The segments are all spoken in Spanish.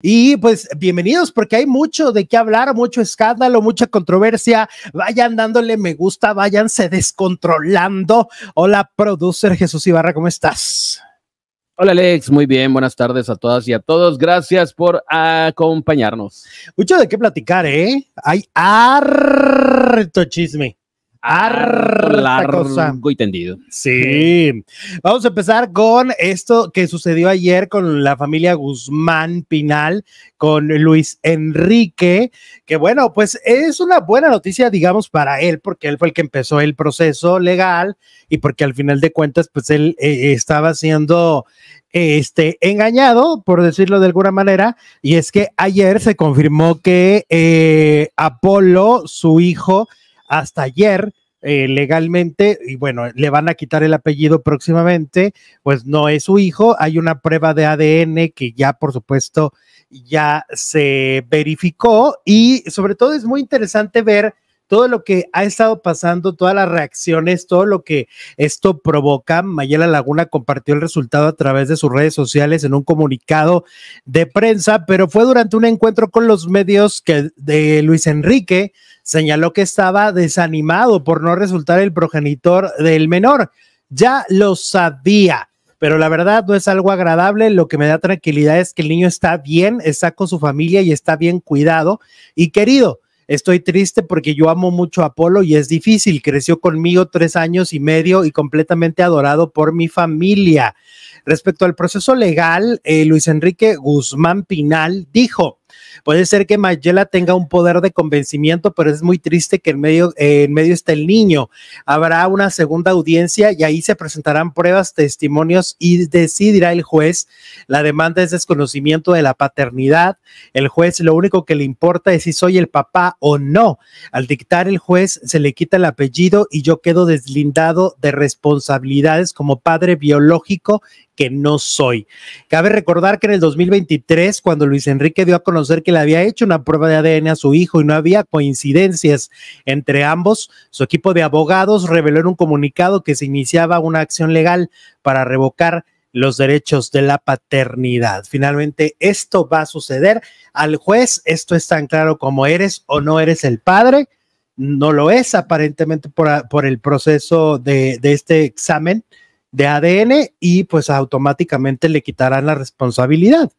Y pues bienvenidos porque hay mucho de qué hablar, mucho escándalo, mucha controversia. Vayan dándole me gusta, váyanse descontrolando. Hola, producer Jesús Ibarra, ¿cómo estás? Hola Alex, muy bien, buenas tardes a todas y a todos. Gracias por acompañarnos. Mucho de qué platicar, ¿eh? Hay harto chisme largo y tendido. Sí. Vamos a empezar con esto que sucedió ayer con la familia Guzmán Pinal, con Luis Enrique, que bueno, pues es una buena noticia, digamos, para él, porque él fue el que empezó el proceso legal y porque al final de cuentas, pues él eh, estaba siendo este, engañado, por decirlo de alguna manera, y es que ayer se confirmó que eh, Apolo, su hijo, hasta ayer eh, legalmente, y bueno, le van a quitar el apellido próximamente, pues no es su hijo, hay una prueba de ADN que ya por supuesto ya se verificó y sobre todo es muy interesante ver todo lo que ha estado pasando, todas las reacciones, todo lo que esto provoca. Mayela Laguna compartió el resultado a través de sus redes sociales en un comunicado de prensa, pero fue durante un encuentro con los medios que de Luis Enrique señaló que estaba desanimado por no resultar el progenitor del menor. Ya lo sabía pero la verdad no es algo agradable. Lo que me da tranquilidad es que el niño está bien, está con su familia y está bien cuidado y querido. Estoy triste porque yo amo mucho a Apolo y es difícil. Creció conmigo tres años y medio y completamente adorado por mi familia. Respecto al proceso legal, eh, Luis Enrique Guzmán Pinal dijo, Puede ser que Mayela tenga un poder de convencimiento, pero es muy triste que en medio, en medio está el niño. Habrá una segunda audiencia y ahí se presentarán pruebas, testimonios y decidirá el juez. La demanda es desconocimiento de la paternidad. El juez lo único que le importa es si soy el papá o no. Al dictar el juez se le quita el apellido y yo quedo deslindado de responsabilidades como padre biológico que no soy. Cabe recordar que en el 2023, cuando Luis Enrique dio a conocer conocer que le había hecho una prueba de ADN a su hijo y no había coincidencias entre ambos. Su equipo de abogados reveló en un comunicado que se iniciaba una acción legal para revocar los derechos de la paternidad. Finalmente, esto va a suceder al juez. Esto es tan claro como eres o no eres el padre. No lo es aparentemente por, por el proceso de, de este examen de ADN y pues automáticamente le quitarán la responsabilidad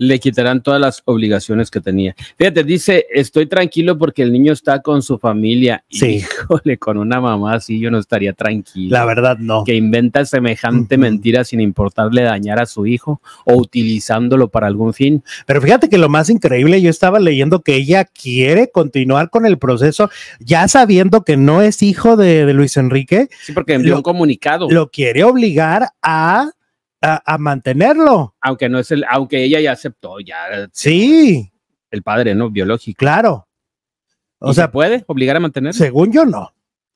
le quitarán todas las obligaciones que tenía. Fíjate, dice, estoy tranquilo porque el niño está con su familia. Sí. Híjole, con una mamá así yo no estaría tranquilo. La verdad, no. Que inventa semejante mentira sin importarle dañar a su hijo o utilizándolo para algún fin. Pero fíjate que lo más increíble, yo estaba leyendo que ella quiere continuar con el proceso, ya sabiendo que no es hijo de, Luis Enrique. Sí, porque envió un comunicado. Lo quiere obligar a a, mantenerlo. Aunque no es el, aunque ella ya aceptó, ya. Sí. El padre, ¿no? Biológico. Claro. O sea, se puede obligar a mantenerlo? Según yo, no.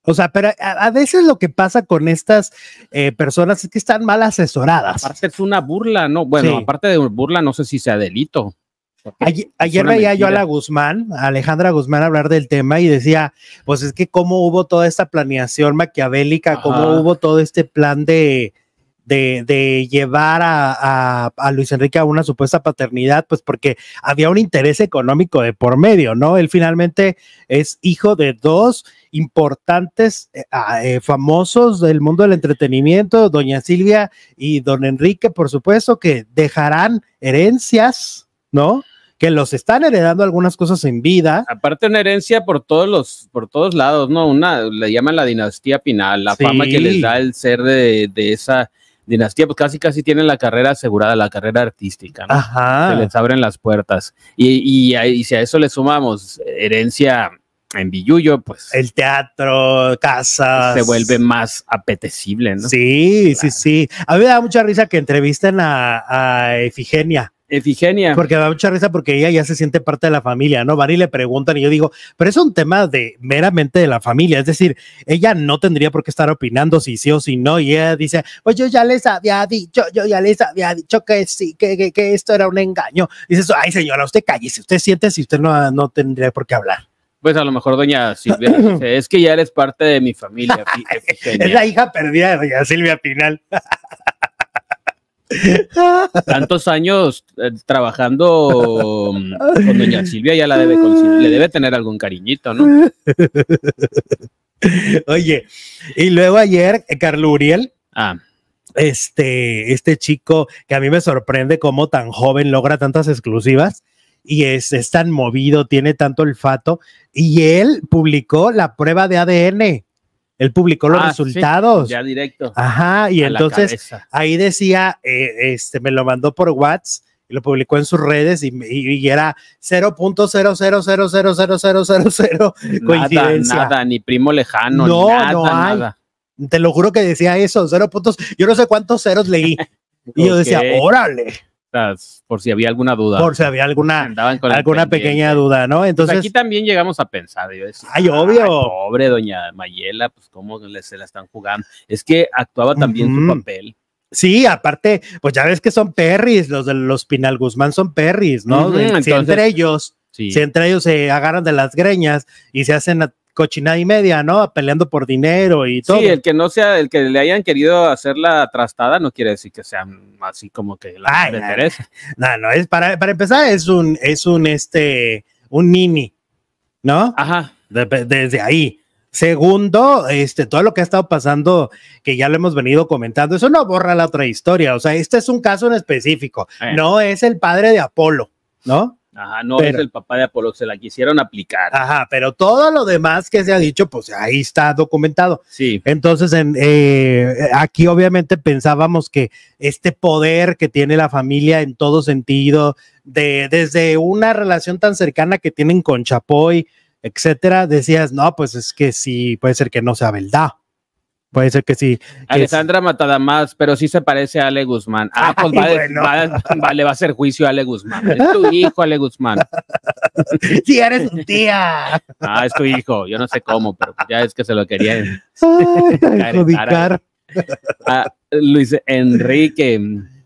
O sea, pero a, veces lo que pasa con estas eh, personas es que están mal asesoradas. Aparte es una burla, ¿no? Bueno, aparte de burla, no sé si sea delito. Ayer, veía yo a la Guzmán, a Alejandra Guzmán, hablar del tema y decía, pues es que cómo hubo toda esta planeación maquiavélica, cómo hubo todo este plan de, de, llevar a, Luis Enrique a una supuesta paternidad, pues porque había un interés económico de por medio, ¿no? Él finalmente es hijo de dos importantes eh, ah, eh, famosos del mundo del entretenimiento, doña Silvia y don Enrique, por supuesto, que dejarán herencias, ¿no? que los están heredando algunas cosas en vida. Aparte una herencia por todos los, por todos lados, ¿no? Una, le llaman la dinastía final, la fama que les da el ser de esa, dinastía, pues casi casi tienen la carrera asegurada, la carrera artística, ¿no? Ajá. Se les abren las puertas. Y, y, si a eso le sumamos herencia en Villullo, pues. El teatro, casa Se vuelve más apetecible, ¿no? Sí, sí, sí. A mí me da mucha risa que entrevisten a Efigenia Efigenia. Porque da mucha risa porque ella ya se siente parte de la familia, ¿no? Van y le preguntan y yo digo, pero es un tema de meramente de la familia, es decir, ella no tendría por qué estar opinando si sí o si no, y ella dice, pues yo ya les había dicho, yo ya les había dicho que sí, que, que, esto era un engaño. Dice, eso ay señora, usted si usted siente si usted no, no tendría por qué hablar pues a lo mejor doña Silvia es que ya eres parte de mi familia. es la hija perdida de doña Silvia Pinal. tantos años eh, trabajando mm, con doña Silvia, ya la debe le debe tener algún cariñito, ¿no? Oye, y luego ayer, eh, Carlo Uriel. Ah. Este, este chico que a mí me sorprende cómo tan joven logra tantas exclusivas y es tan movido, tiene tanto olfato. Y él publicó la prueba de ADN él publicó los ah, resultados. ya directo. Ajá, y entonces ahí decía, eh, este, me lo mandó por WhatsApp y lo publicó en sus redes y, me y era 0.00000000 coincidencia. Nada, nada, ni primo lejano, nada, no nada. Te lo juro que decía eso, cero puntos. Yo no sé cuántos ceros leí. y yo decía, órale por si había alguna duda. Por si había alguna, alguna pequeña duda, ¿no? Pues entonces. aquí también llegamos a pensar. Yo ay, obvio. pobre doña Mayela, pues cómo se la están jugando. Es que actuaba también su papel. Sí, aparte, pues ya ves que son perris, los de los Pinal Guzmán son perris, ¿no? entre ellos, si entre ellos se agarran de las greñas y se hacen cochinada y media, ¿no? Peleando por dinero y todo. Sí, el que no sea, el que le hayan querido hacer la trastada no quiere decir que sea así como que la Ay, No, no, es para, para empezar, es un, es un este, un mini, ¿no? Ajá. desde ahí. Segundo, este, todo lo que ha estado pasando, que ya lo hemos venido comentando, eso no borra la otra historia. O sea, este es un caso en específico. No es el padre de Apolo, ¿no? Ajá, no es el papá de Apolo, se la quisieron aplicar. Ajá, pero todo lo demás que se ha dicho, pues ahí está documentado. Sí. Entonces, eh, aquí obviamente pensábamos que este poder que tiene la familia en todo sentido, de, desde una relación tan cercana que tienen con Chapoy, etcétera, decías, no, pues es que sí, puede ser que no sea verdad. Puede ser que sí. Alessandra Matada más, pero sí se parece a Ale Guzmán. Ah, pues vale, va, a ser juicio a Ale Guzmán. Es tu hijo, Ale Guzmán. Sí, eres un tía. Ah, es tu hijo. Yo no sé cómo, pero ya es que se lo quería Ay, Luis Enrique.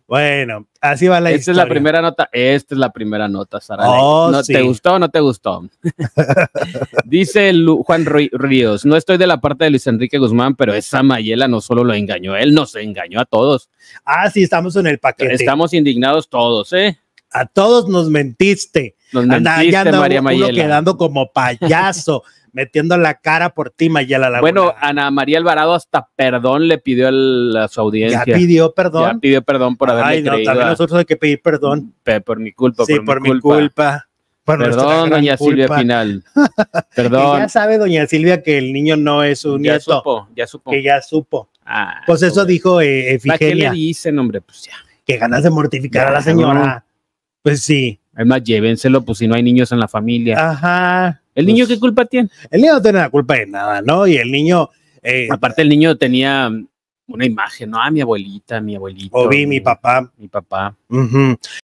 Bueno, así va la historia. Esta es la primera nota. Esta es la primera nota, Sara. Oh, ¿No te gustó o no te gustó? Dice Juan Ríos, no estoy de la parte de Luis Enrique Guzmán, pero esa Mayela no solo lo engañó, él nos engañó a todos. Ah, sí, estamos en el paquete. Estamos indignados todos, ¿eh? A todos nos mentiste. Nos anda, María quedando como payaso, metiendo la cara por ti, Mayela Bueno, Ana María Alvarado hasta perdón le pidió a su audiencia. Ya pidió perdón. Ya pidió perdón por Ay, no, también nosotros hay que pedir perdón. por mi culpa. Sí, por, mi culpa. Perdón, doña Silvia Final. Perdón. ya sabe doña Silvia que el niño no es su nieto. Ya supo, ya supo. Que ya supo. Ah, pues eso dijo eh, Efigenia. qué le dicen, hombre? Pues ya. Que ganas de mortificar a la señora. Pues sí. Además, llévenselo, pues si no hay niños en la familia. Ajá. ¿El niño pues, qué culpa tiene? El niño no tiene la culpa de nada, ¿no? Y el niño. Eh, Aparte, el niño tenía mm, una imagen, ¿no? Ah, mi abuelita, mi abuelito. O vi mi papá. Mi papá. Ajá.